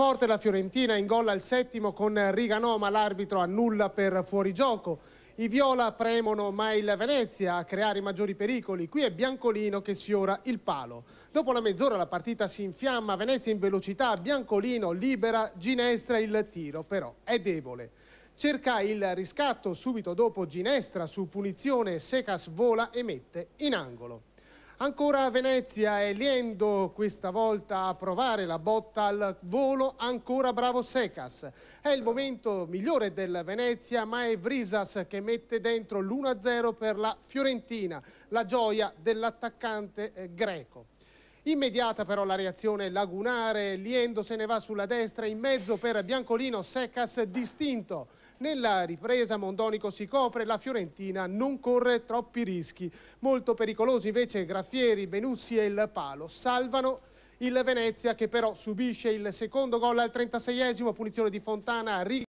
Forte la Fiorentina ingolla il settimo con Riganò ma l'arbitro annulla per fuorigioco. I viola premono ma il Venezia a creare i maggiori pericoli. Qui è Biancolino che sfiora il palo. Dopo la mezz'ora la partita si infiamma, Venezia in velocità, Biancolino libera, Ginestra il tiro, però è debole. Cerca il riscatto subito dopo Ginestra su punizione, Secas vola e mette in angolo. Ancora Venezia e Liendo questa volta a provare la botta al volo, ancora bravo Secas. È il momento migliore del Venezia ma è Vrisas che mette dentro l'1-0 per la Fiorentina, la gioia dell'attaccante eh, greco. Immediata però la reazione lagunare, Liendo se ne va sulla destra in mezzo per Biancolino, Secas distinto. Nella ripresa Mondonico si copre, la Fiorentina non corre troppi rischi. Molto pericolosi invece Graffieri, Benussi e il Palo. Salvano il Venezia che però subisce il secondo gol al 36esimo, punizione di Fontana,